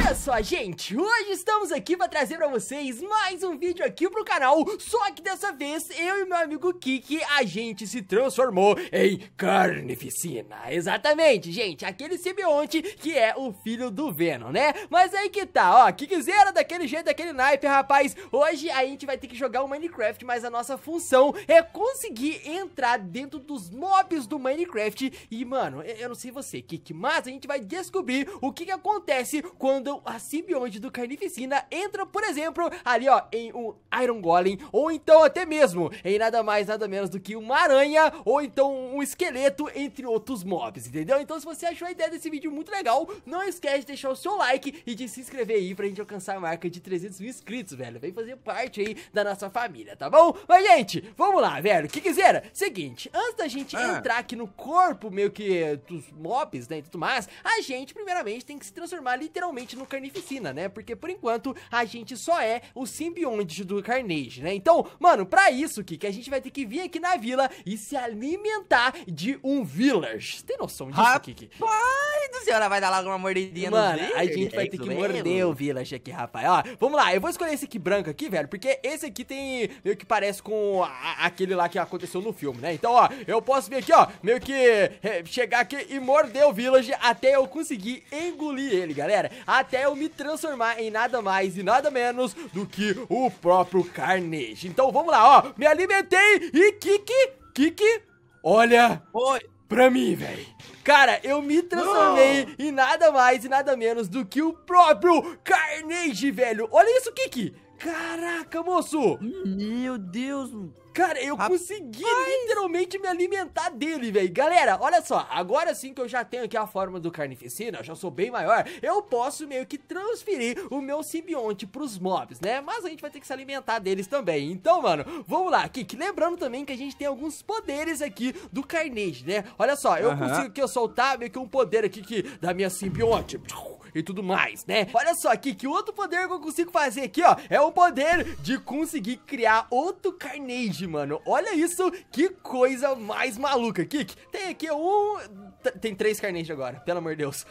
Olha só, gente, hoje estamos aqui para trazer para vocês mais um vídeo aqui pro canal, só que dessa vez eu e meu amigo Kiki, a gente se transformou em carnificina. Exatamente, gente, aquele simbionte que é o filho do Venom, né? Mas aí que tá, ó, Kikizera daquele jeito, daquele naipe, rapaz, hoje a gente vai ter que jogar o Minecraft, mas a nossa função é conseguir entrar dentro dos mobs do Minecraft e, mano, eu não sei você, Kiki, mas a gente vai descobrir o que, que acontece quando quando a simbionte do Carnificina entra, por exemplo, ali ó, em um Iron Golem, ou então até mesmo em nada mais, nada menos do que uma aranha, ou então um esqueleto, entre outros mobs, entendeu? Então se você achou a ideia desse vídeo muito legal, não esquece de deixar o seu like e de se inscrever aí pra gente alcançar a marca de 300 mil inscritos, velho. Vem fazer parte aí da nossa família, tá bom? Mas, gente, vamos lá, velho. O que quiser? Seguinte, antes da gente ah. entrar aqui no corpo meio que dos mobs, né, e tudo mais, a gente, primeiramente, tem que se transformar literalmente no Carnificina, né? Porque por enquanto a gente só é o simbionte do Carnage, né? Então, mano, pra isso, que a gente vai ter que vir aqui na vila e se alimentar de um Village. Tem noção disso, Kiki? Rapaz! Senhora ela vai dar logo uma mordidinha Mano, no a gente vai é ter que mesmo? morder o Village aqui, rapaz. Ó, vamos lá, eu vou escolher esse aqui branco aqui, velho, porque esse aqui tem meio que parece com a, aquele lá que aconteceu no filme, né? Então, ó, eu posso vir aqui, ó, meio que é, chegar aqui e morder o Village até eu conseguir engolir ele, galera. Até eu me transformar em nada mais e nada menos do que o próprio Carnage. Então, vamos lá, ó, me alimentei e Kiki, Kiki, olha Oi. pra mim, velho. Cara, eu me transformei Não. em nada mais e nada menos do que o próprio Carnage, velho. Olha isso, Kiki. Caraca, moço. Meu Deus, mano. Cara, eu a... consegui Mas... literalmente me alimentar dele, velho. Galera, olha só. Agora sim que eu já tenho aqui a forma do Carnificina, eu já sou bem maior, eu posso meio que transferir o meu simbionte pros mobs, né? Mas a gente vai ter que se alimentar deles também. Então, mano, vamos lá, Kik. Lembrando também que a gente tem alguns poderes aqui do Carnage, né? Olha só, eu consigo que eu soltar meio que um poder aqui que, da minha simbionte e tudo mais, né? Olha só aqui, que outro poder que eu consigo fazer aqui, ó, é o poder de conseguir criar outro Carnage, mano. Olha isso, que coisa mais maluca, Kik. Tem aqui um tem três carneiros agora, pelo amor de Deus.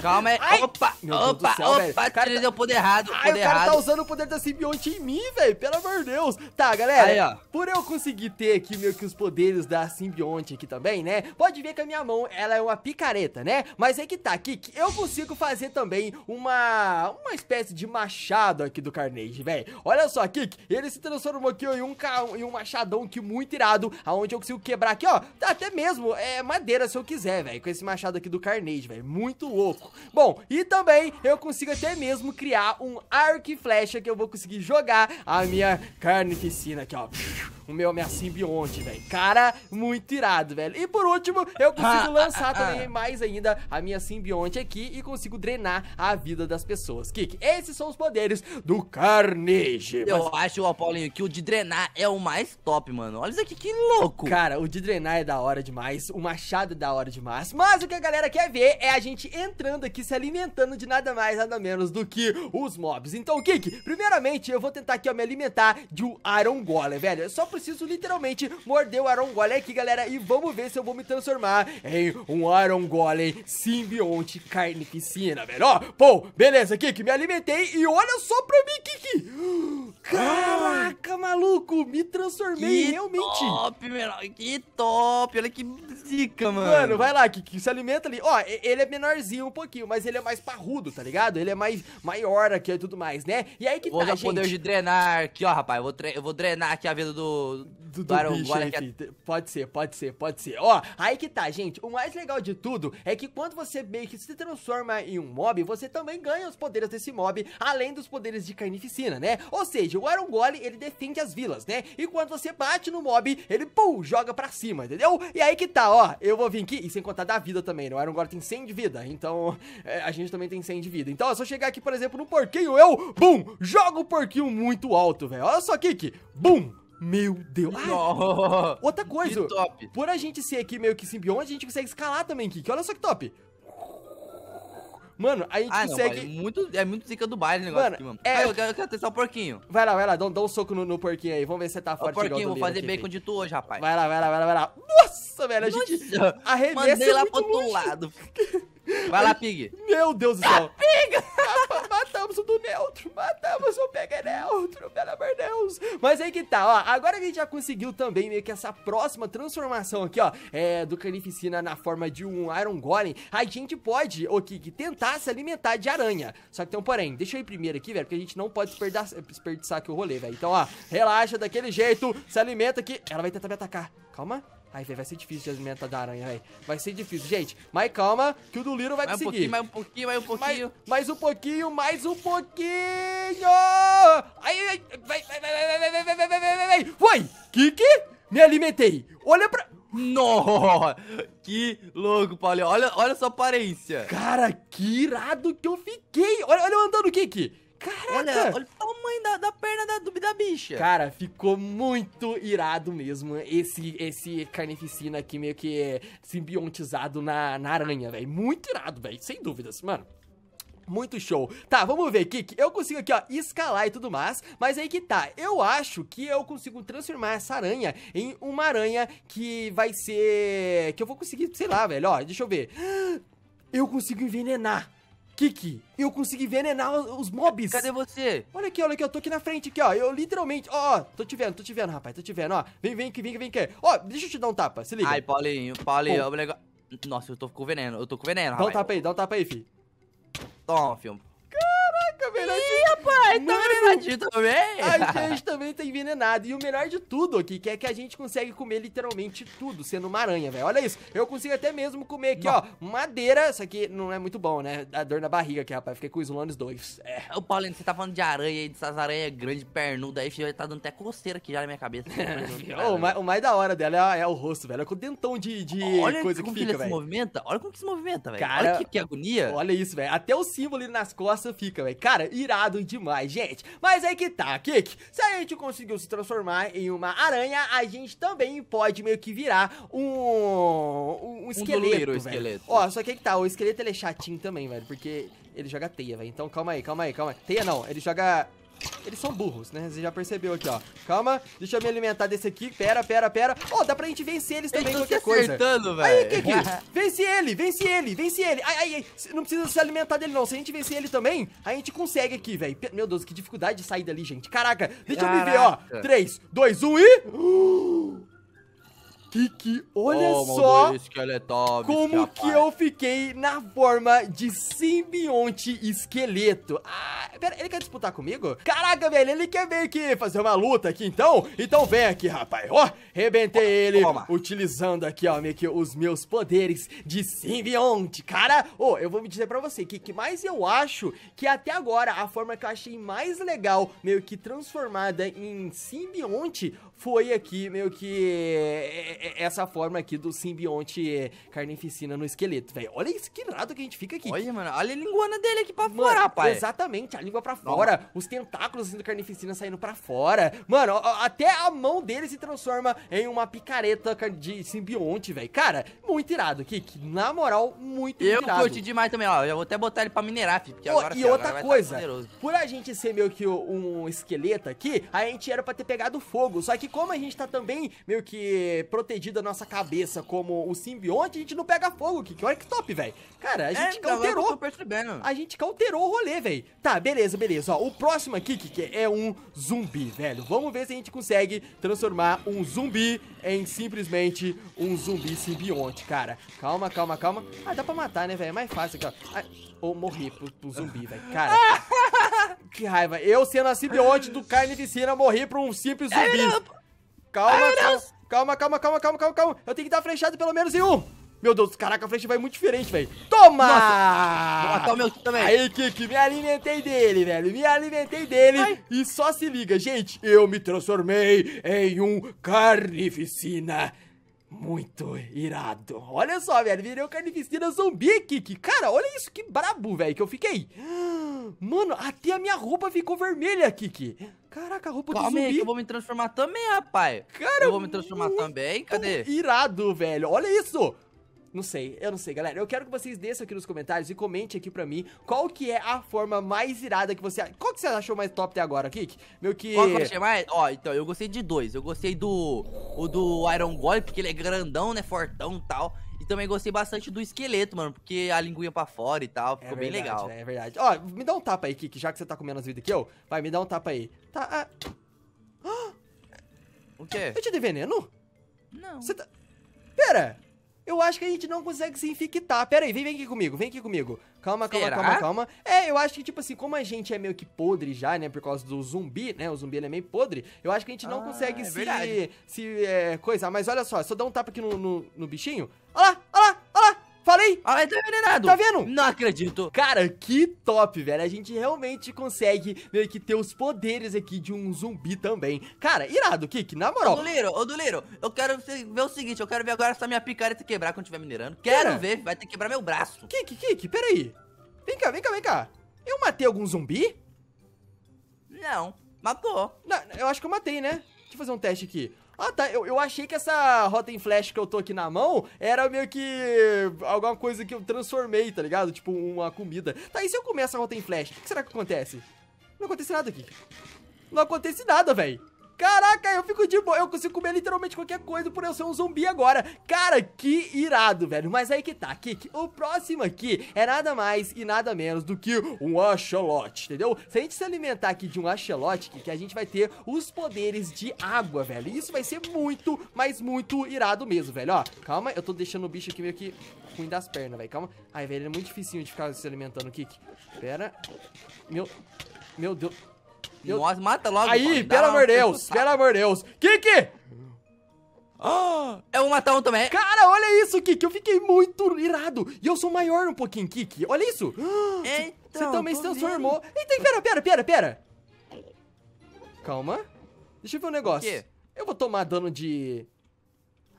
Calma aí. Ai, opa, meu Deus opa, do céu, opa, velho. cara tá... deu poder errado. Ai, poder o cara tá errado. tá usando o poder da simbionte em mim, velho. Pelo amor de Deus. Tá, galera. Aí, ó. Por eu conseguir ter aqui meio que os poderes da simbionte aqui também, né? Pode ver que a minha mão, ela é uma picareta, né? Mas é que tá aqui que eu consigo fazer também uma, uma espécie de machado aqui do Carnage, velho. Olha só, Kik, ele se transformou aqui ó, em, um ca... em um machadão que muito irado, aonde eu consigo quebrar aqui, ó, tá, até mesmo é, madeira se eu quiser, velho velho, com esse machado aqui do Carnage, velho. Muito louco. Bom, e também eu consigo até mesmo criar um arco e flecha que eu vou conseguir jogar a minha carnificina aqui, ó o meu, minha simbionte, velho. Cara, muito irado, velho. E por último, eu consigo ah, lançar ah, também ah. mais ainda a minha simbionte aqui e consigo drenar a vida das pessoas. Kik, esses são os poderes do Carnage. Mas... Eu acho, ó, Paulinho, que o de drenar é o mais top, mano. Olha isso aqui, que louco. Cara, o de drenar é da hora demais, o machado é da hora demais. Mas o que a galera quer ver é a gente entrando aqui, se alimentando de nada mais, nada menos do que os mobs. Então, Kik, primeiramente eu vou tentar aqui, ó, me alimentar de um Iron Golem, velho. é só preciso preciso literalmente morder o Iron Golem aqui, galera. E vamos ver se eu vou me transformar em um Iron Golem simbionte carnificina, velho. Ó, pô, beleza, Kiki, me alimentei e olha só pra mim, Kiki. Caraca, maluco, me transformei que realmente. top, meu, que top, olha que zica, mano. Mano, vai lá, Kiki, se alimenta ali. Ó, ele é menorzinho um pouquinho, mas ele é mais parrudo, tá ligado? Ele é mais maior aqui e tudo mais, né? E aí que vou tá, gente. Vou dar poder de drenar aqui, ó, rapaz, eu vou, eu vou drenar aqui a vida do do, do, do bicho, é enfim. É... Pode ser, pode ser, pode ser. Ó, aí que tá, gente. O mais legal de tudo é que quando você meio que se transforma em um mob, você também ganha os poderes desse mob, além dos poderes de carnificina, né? Ou seja, o Iron Golem, ele defende as vilas, né? E quando você bate no mob, ele, pum, joga pra cima, entendeu? E aí que tá, ó. Eu vou vir aqui, e sem contar da vida também, né? O Iron Golem tem 100 de vida, então é, a gente também tem 100 de vida. Então se eu chegar aqui, por exemplo, no porquinho, eu, bum, jogo o porquinho muito alto, velho. Olha só, Kiki, bum, meu Deus. Ah, outra coisa. Por a gente ser aqui meio que simbion, a gente consegue escalar também, Kiki. Olha só que top. Mano, a gente ah, consegue. Não, é, muito, é muito zica do baile o negócio mano, aqui, mano. É... Ai, eu, quero, eu quero testar o porquinho. Vai lá, vai lá, dá, um, dá um soco no, no, porquinho aí. Vamos ver se você tá forte. Ô, porquinho, vou fazer aqui, bacon aqui. de tu hoje, rapaz. Vai lá, vai lá, vai lá, vai lá. Nossa, velho, a gente Nossa. arremessa. Mandei lá pro outro longe. lado. Vai lá, Pig. Meu Deus do céu. Ah, Pig! matamos o do neutro, matamos o mega neutro, pelo amor de Deus. Mas aí que tá, ó, agora que a gente já conseguiu também meio que essa próxima transformação aqui, ó, é, do Carnificina na forma de um Iron Golem, a gente pode, o Kiki, tentar se alimentar de aranha. Só que tem um porém, deixa eu ir primeiro aqui, velho, porque a gente não pode desperdiçar, desperdiçar aqui o rolê, velho. Então, ó, relaxa daquele jeito, se alimenta aqui. Ela vai tentar me atacar. Calma. Ai, velho, vai ser difícil de alimentar da aranha, velho. Vai ser difícil. Gente, mas calma, que o do Liro vai mais conseguir. Mais um pouquinho, mais um pouquinho, mais um pouquinho. Mais, mais um pouquinho, mais um pouquinho. Ai, vai, vai, vai, vai, vai, vai, vai, vai, vai, Foi! Kiki, me alimentei. Olha pra... Nossa, que louco, Paulinho. Olha, olha a sua aparência. Cara, que irado que eu fiquei. Olha, olha eu andando, Kiki. Caraca, olha, olha o tamanho da, da perna da, da bicha. Cara, ficou muito irado mesmo esse, esse carnificina aqui meio que simbiontizado na, na aranha, velho. Muito irado, velho, sem dúvidas, mano. Muito show. Tá, vamos ver, Kik. Eu consigo aqui, ó, escalar e tudo mais. Mas aí que tá. Eu acho que eu consigo transformar essa aranha em uma aranha que vai ser... Que eu vou conseguir, sei lá, velho. Ó, deixa eu ver. Eu consigo envenenar. Kiki, eu consegui envenenar os mobs. Cadê você? Olha aqui, olha aqui, eu tô aqui na frente, aqui, ó. Eu literalmente, ó, ó, tô te vendo, tô te vendo, rapaz, tô te vendo, ó. Vem, vem vem, vem vem aqui. Ó, deixa eu te dar um tapa, se liga. Ai, Paulinho, Paulinho, é o negócio... Nossa, eu tô com veneno, eu tô com veneno, rapaz. Dá um tapa aí, dá um tapa aí, fi. Toma, filho. Caraca, velho. Ih, rapaz, tá envenenadinho também? A gente também tá envenenado. E o melhor de tudo aqui, que é que a gente consegue comer literalmente tudo, sendo uma aranha, velho. Olha isso. Eu consigo até mesmo comer aqui, ó, madeira. Isso aqui não é muito bom, né? Dá dor na barriga aqui, rapaz. Fiquei com os lones dois. É. Ô, Paulinho, você tá falando de aranha aí, dessas aranhas grandes, pernudas aí, filho, tá dando até coceira aqui já na minha cabeça. o, mais, o, mais, da hora dela é, é o rosto, velho. É com o dentão de, de olha coisa que, que fica, velho. Olha como se movimenta. Olha como que se movimenta, velho. Olha que, que agonia. Olha isso, velho. Até o símbolo ali nas costas fica, velho. Cara, irado demais, gente. Mas aí que tá, Kiki Se a gente conseguiu se transformar em uma aranha, a gente também pode meio que virar um, um, um esqueleto, um esqueleto. Ó, só que aí é que tá, o esqueleto ele é chatinho também, velho, porque ele joga teia, velho. Então calma aí, calma aí, calma aí. Teia não, ele joga eles são burros, né? Você já percebeu aqui, ó. Calma, deixa eu me alimentar desse aqui. Pera, pera, pera. Ó, oh, dá pra gente vencer eles também, eles qualquer coisa. acertando, velho. Aí, Kiki, vence ele, vence ele, vence ele. Ai, ai, ai, não precisa se alimentar dele, não. Se a gente vencer ele também, a gente consegue aqui, velho. Meu Deus, que dificuldade de sair dali, gente. Caraca, deixa Caraca. eu me ver, ó. 3, 2, 1 e... Uh! Kiki, olha oh, só como que eu fiquei na forma de simbionte esqueleto. Ah, pera, ele quer disputar comigo? Caraca, velho, ele quer meio que fazer uma luta aqui, então? Então vem aqui, rapaz. Ó, oh, rebentei ele, Toma. utilizando aqui, ó, meio que os meus poderes de simbionte. Cara, ô, oh, eu vou me dizer pra você, que, que mais eu acho que até agora a forma que eu achei mais legal, meio que transformada em simbionte, foi aqui meio que é, é, é, essa forma aqui do simbionte carnificina no esqueleto, velho. Olha isso que irado que a gente fica aqui. Olha, mano, olha a linguana dele aqui pra mano, fora, rapaz. Exatamente, a língua pra fora, Não. os tentáculos assim, do carnificina saindo pra fora. Mano, até a mão dele se transforma em uma picareta de simbionte, velho. Cara, muito irado, Kik. Na moral, muito, eu irado. Eu curti demais também, ó. Eu vou até botar ele pra minerar, filho, porque Pô, agora, E outra agora tá coisa, por a gente ser meio que um esqueleto aqui, a gente era pra ter pegado fogo, só que como a gente tá também meio que protegido a nossa cabeça como o simbionte, a gente não pega fogo, que, olha que top, velho. Cara, a é, gente é, cauterou. A gente cauterou o rolê, velho. Tá, beleza, beleza. Ó, o próximo aqui, que é um zumbi, velho. Vamos ver se a gente consegue transformar um zumbi em simplesmente um zumbi simbionte, cara. Calma, calma, calma. Ah, dá pra matar, né, velho? É mais fácil aqui, ó. Ah, ou morrer pro, pro zumbi, velho. Cara. que raiva. Eu sendo a simbionte do de cena morri pra um simples é, zumbi. Calma, Ai, calma, calma, calma, calma, calma, calma, calma. Eu tenho que dar flechada pelo menos em um. Meu Deus, caraca, a flecha vai muito diferente, velho. Toma! Nossa, matar o meu também. Aí, Kiki, me alimentei dele, velho. Me alimentei dele. Ai. E só se liga, gente. Eu me transformei em um carnificina. Muito irado. Olha só, velho. Virei o carnificina zumbi, Kiki. Cara, olha isso. Que brabo, velho, que eu fiquei. Mano, até a minha roupa ficou vermelha, Kiki. Caraca, a roupa Calma do zumbi. Aí, que eu vou me transformar também, rapaz. Cara, eu vou me transformar também. Cadê? Irado, velho. Olha isso. Não sei, eu não sei, galera. Eu quero que vocês desçam aqui nos comentários e comente aqui pra mim qual que é a forma mais irada que você... Qual que você achou mais top até agora, Kik? Meu que... Qual que eu achei mais? Ó, então, eu gostei de dois. Eu gostei do... O do Iron Golem, porque ele é grandão, né? Fortão e tal. E também gostei bastante do esqueleto, mano, porque a linguinha pra fora e tal, ficou é verdade, bem legal. É verdade. Ó, me dá um tapa aí, Kik. já que você tá comendo as vidas que eu. Vai, me dá um tapa aí. Tá. Ah... O quê? Eu é te dei veneno? Não. Você tá. Pera! eu acho que a gente não consegue se infectar. Pera aí, vem, vem aqui comigo, vem aqui comigo. Calma, calma, Será? calma, calma. É, eu acho que, tipo assim, como a gente é meio que podre já, né, por causa do zumbi, né, o zumbi ele é meio podre, eu acho que a gente não ah, consegue é se, verdade. se é, coisar. Mas olha só, só dá um tapa aqui no, no, no bichinho. Olha lá, falei. Ah, é, tá envenenado. Tá vendo? Não acredito. Cara, que top, velho. A gente realmente consegue meio que ter os poderes aqui de um zumbi também. Cara, irado, Kik, na moral. Ô, Duleiro, ô, Duleiro, eu quero ver o seguinte. Eu quero ver agora essa minha picareta quebrar quando estiver minerando. Quero Pera. ver, vai ter que quebrar meu braço. Kik, Kik, peraí. Vem cá, vem cá, vem cá. Eu matei algum zumbi? Não, matou. Não, eu acho que eu matei, né? Deixa eu fazer um teste aqui. Ah, tá, eu, eu achei que essa rota em Flash que eu tô aqui na mão era meio que alguma coisa que eu transformei, tá ligado? Tipo, uma comida. Tá, e se eu comer essa em Flash? O que será que acontece? Não acontece nada aqui. Não acontece nada, velho. Caraca, eu fico de boa. Eu consigo comer literalmente qualquer coisa por eu ser um zumbi agora. Cara, que irado, velho. Mas aí que tá, Kik. O próximo aqui é nada mais e nada menos do que um axolote, entendeu? Se a gente se alimentar aqui de um axolote, Kik, a gente vai ter os poderes de água, velho. E isso vai ser muito, mas muito irado mesmo, velho. Ó, calma, eu tô deixando o bicho aqui meio que ruim das pernas, velho. Calma. Ai, velho, ele é muito dificinho de ficar se alimentando, Kik. Pera. Meu... Meu Deus... Eu... Nossa, mata logo. Aí, pelo amor de Deus, pelo amor de Deus. Kiki! Ah, eu vou matar um também. Cara, olha isso, Kiki. Eu fiquei muito irado. E eu sou maior um pouquinho, Kiki. Olha isso. Ah, então, Você também se transformou. Eita, pera, pera, pera, pera. Calma. Deixa eu ver um negócio. Eu vou tomar dano de...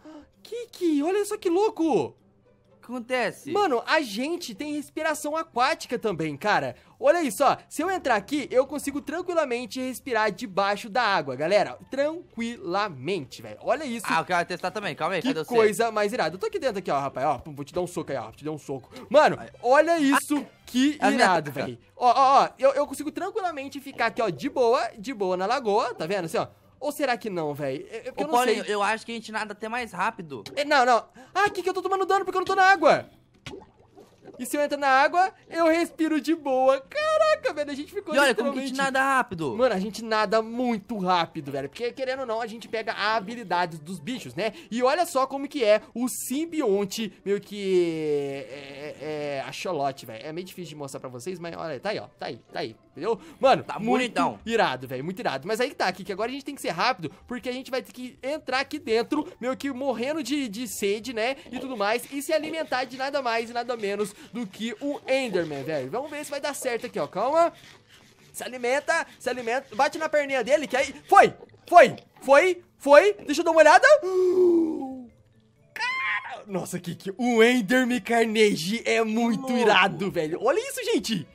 Ah, Kiki, olha só que louco acontece? Mano, a gente tem respiração aquática também, cara. Olha isso, ó. Se eu entrar aqui, eu consigo tranquilamente respirar debaixo da água, galera. Tranquilamente, velho. Olha isso. Ah, eu quero testar também. Calma aí, que cadê você? coisa mais irada. Eu tô aqui dentro aqui, ó, rapaz. Ó, vou te dar um soco aí, ó. Vou te dar um soco. Mano, olha isso. Ah. Que é irado, velho. Ó, ó, ó, eu, eu consigo tranquilamente ficar aqui, ó, de boa, de boa na lagoa, tá vendo? Assim, ó, ou será que não, velho? É, é eu, eu, não sei. eu acho que a gente nada até mais rápido. É, não, não. Ah, aqui que eu tô tomando dano porque eu não tô na água. E se eu entrar na água, eu respiro de boa. Caraca, velho, a gente ficou E olha, como a gente nada rápido. Mano, a gente nada muito rápido, velho. Porque, querendo ou não, a gente pega a habilidade dos bichos, né? E olha só como que é o simbionte, meio que... É, é, é, é a xolote, velho. É meio difícil de mostrar pra vocês, mas olha, tá aí, ó. Tá aí, tá aí, entendeu? Mano, tá muito bonitão. irado, velho, muito irado. Mas aí que tá, aqui, que agora a gente tem que ser rápido, porque a gente vai ter que entrar aqui dentro, meio que morrendo de, de sede, né? E tudo mais, e se alimentar de nada mais e nada menos menos do que o Enderman, velho. Vamos ver se vai dar certo aqui, ó. Calma. Se alimenta, se alimenta. Bate na perninha dele, que aí... Foi! Foi! Foi! Foi! Deixa eu dar uma olhada. Cara... Nossa, Kiki, o Enderman Carnegie é muito irado, velho. Olha isso, gente!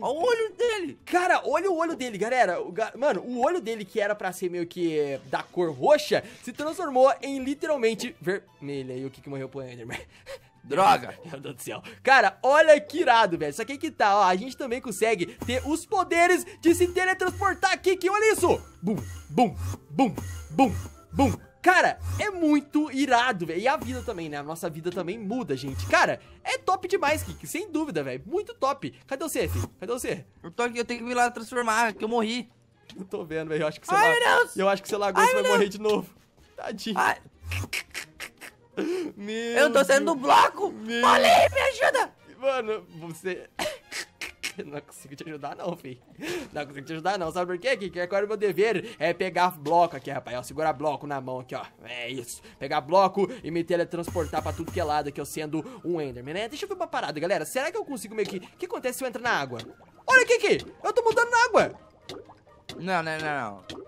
Olha o olho dele! Cara, olha o olho dele, galera. O ga... Mano, o olho dele, que era pra ser meio que eh, da cor roxa, se transformou em literalmente vermelho. E o que morreu pro Enderman? Droga! Meu Deus do céu. Cara, olha que irado, velho. que aí que tá, ó. A gente também consegue ter os poderes de se teletransportar aqui, que olha isso! Bum, bum, bum, bum, bum. Cara, é muito irado, velho. E a vida também, né? A nossa vida também muda, gente. Cara, é top demais, Kiki. Sem dúvida, velho. Muito top. Cadê você, filho? Cadê você? Eu tô aqui, eu tenho que me lá transformar, que eu morri. Não tô vendo, velho. Eu acho que você Ai, Deus! Eu acho que você lagou, e você vai morrer de novo. Tadinho. Ai. Meu eu tô sendo do bloco! Meu... Olha me ajuda! Mano, você... não consigo te ajudar não, filho. Não consigo te ajudar não. Sabe por quê? Que agora o meu dever é pegar bloco aqui, rapaz. segurar bloco na mão aqui, ó. É isso. Pegar bloco e me teletransportar pra tudo que é lado aqui, eu sendo um Enderman, né? Deixa eu ver uma parada, galera. Será que eu consigo meio que... O que acontece se eu entrar na água? Olha aqui, aqui. Eu tô mudando na água. Não, não, não, não.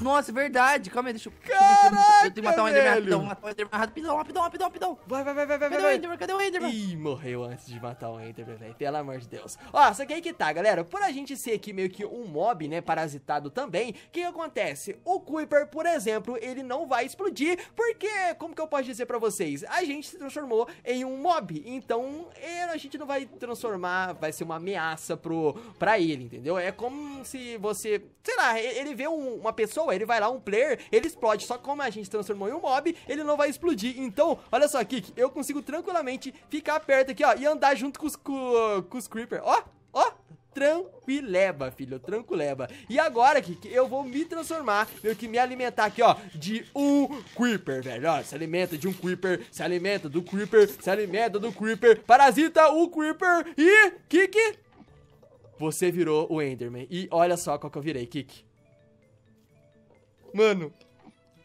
Nossa, é verdade. Calma aí, deixa eu. Caraca, eu tenho que matar o Enderman rapidão. Matar um Enderman rapidão, rapidão, rapidão, rapidão. Vai, vai, vai, vai, vai. Cadê vai, o Enderman? Cadê o Enderman? Ih, morreu antes de matar o Enderman, velho. Pelo amor de Deus. Ó, só que aí que tá, galera. Por a gente ser aqui meio que um mob, né? Parasitado também, o que acontece? O Kuiper, por exemplo, ele não vai explodir, porque, como que eu posso dizer pra vocês? A gente se transformou em um mob. Então, a gente não vai transformar, vai ser uma ameaça pro, pra ele, entendeu? É como se você. Sei lá, ele vê um, uma pessoa então, ele vai lá, um player, ele explode. Só que como a gente transformou em um mob, ele não vai explodir. Então, olha só, Kik, eu consigo tranquilamente ficar perto aqui, ó, e andar junto com os, com, com os Creeper. Ó, ó, tranquileba, filho, tranquileba. E agora, que eu vou me transformar, meio que me alimentar aqui, ó, de um Creeper, velho. Ó, se alimenta de um Creeper, se alimenta do Creeper, se alimenta do Creeper, parasita o Creeper e, Kiki, você virou o Enderman. E olha só qual que eu virei, Kiki. Mano,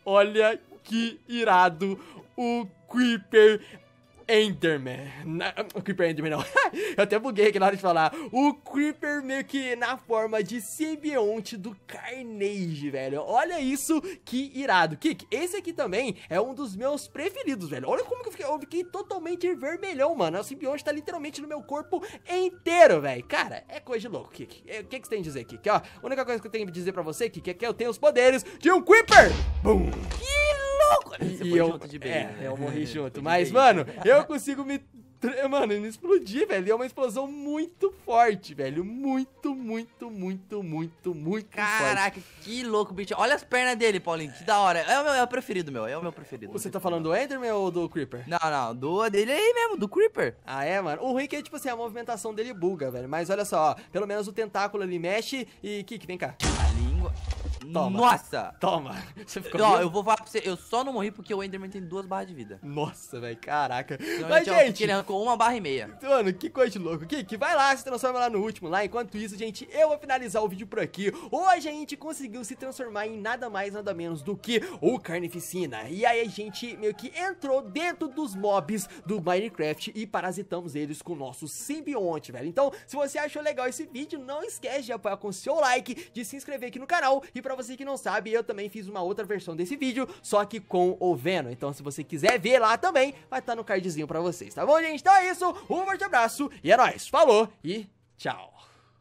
olha que irado o Creeper Enderman. Na, o Creeper Enderman não. eu até buguei aqui na hora de falar. O Creeper meio que na forma de simbionte do Carnage, velho. Olha isso, que irado. Kik, esse aqui também é um dos meus preferidos, velho. Olha como que eu fiquei, eu fiquei totalmente vermelhão, mano. O simbionte tá literalmente no meu corpo inteiro, velho. Cara, é coisa de louco, Kik. É, o que, que você tem a dizer, Kik? Ó, a única coisa que eu tenho a dizer pra você, Kik, é que eu tenho os poderes de um Creeper. Que louco! Você e eu, junto de bem, é, né? eu morri junto. Mas, mano, eu eu consigo me. Mano, ele explodir, velho. E é uma explosão muito forte, velho. Muito, muito, muito, muito, muito Caraca, forte. Caraca, que louco, bicho. Olha as pernas dele, Paulinho. Que da hora. É o meu é o preferido, meu. É o meu preferido. Você tá falando do Enderman ou do Creeper? Não, não. Do dele aí mesmo, do Creeper. Ah, é, mano. O ruim é que, tipo assim, a movimentação dele buga, velho. Mas olha só, ó. Pelo menos o tentáculo ali mexe e. Kik, vem cá. Ali Toma. Nossa! Toma! Você ficou. Não, eu vou falar pra você, eu só não morri porque o Enderman tem duas barras de vida. Nossa, velho, caraca. Então, Mas, gente. gente ele arrancou uma barra e meia. Mano, que coisa de louco. que vai lá, se transforma lá no último lá. Enquanto isso, gente, eu vou finalizar o vídeo por aqui. Hoje a gente conseguiu se transformar em nada mais, nada menos do que o Carnificina. E aí a gente meio que entrou dentro dos mobs do Minecraft e parasitamos eles com o nosso simbionte, velho. Então, se você achou legal esse vídeo, não esquece de apoiar com seu like, de se inscrever aqui no canal e pra pra você que não sabe, eu também fiz uma outra versão desse vídeo, só que com o Venom. Então se você quiser ver lá também, vai estar tá no cardzinho pra vocês, tá bom, gente? Então é isso, um forte abraço e é nóis. Falou e tchau.